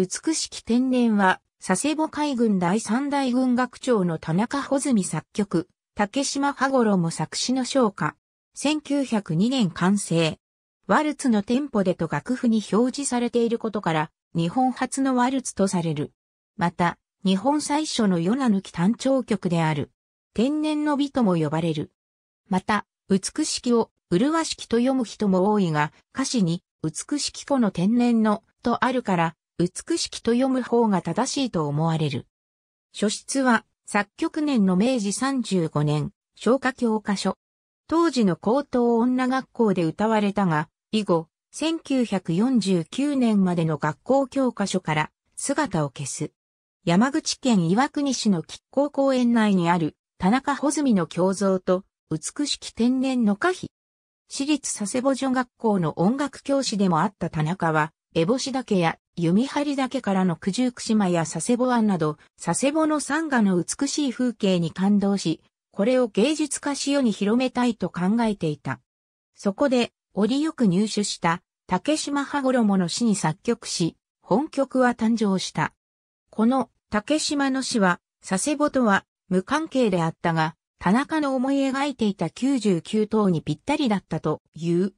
美しき天然は、佐世保海軍第三大軍学長の田中穂積作曲、竹島羽衣作詞の昇華。1902年完成。ワルツのテンポでと楽譜に表示されていることから、日本初のワルツとされる。また、日本最初の夜名抜き単調曲である。天然の美とも呼ばれる。また、美しきを、麗しきと読む人も多いが、歌詞に、美しき子の天然の、とあるから、美しきと読む方が正しいと思われる。書室は、作曲年の明治35年、消化教科書。当時の高等女学校で歌われたが、以後、1949年までの学校教科書から姿を消す。山口県岩国市の吉光公園内にある田中穂積の胸像と美しき天然の歌碑。私立佐世保女学校の音楽教師でもあった田中は、烏帽子岳や弓張岳からの九十九島や佐世保湾など、佐世保の山河の美しい風景に感動し、これを芸術家しよに広めたいと考えていた。そこで、折よく入手した竹島羽衣の詩に作曲し、本曲は誕生した。この竹島の詩は、佐世保とは無関係であったが、田中の思い描いていた99頭にぴったりだったという。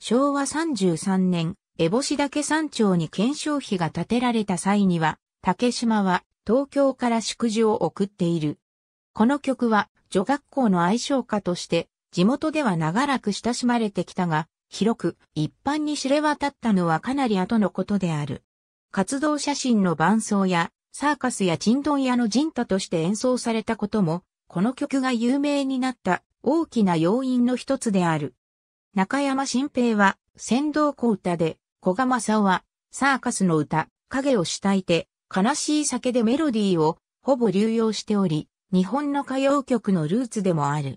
昭和33年、烏帽子岳山頂に検証碑が建てられた際には、竹島は東京から祝辞を送っている。この曲は女学校の愛称歌として地元では長らく親しまれてきたが、広く一般に知れ渡ったのはかなり後のことである。活動写真の伴奏やサーカスやドン屋の人太として演奏されたことも、この曲が有名になった大きな要因の一つである。中山新平は先導小歌で小賀正夫は、サーカスの歌、影を主体で、悲しい酒でメロディーを、ほぼ流用しており、日本の歌謡曲のルーツでもある。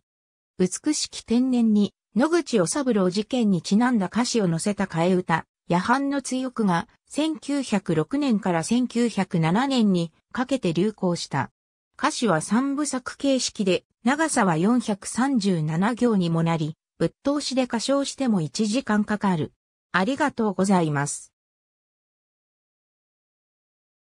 美しき天然に、野口お三郎事件にちなんだ歌詞を載せた替え歌、夜半の追憶が、1906年から1907年にかけて流行した。歌詞は三部作形式で、長さは437行にもなり、ぶっ通しで歌唱しても1時間かかる。ありがとうございます。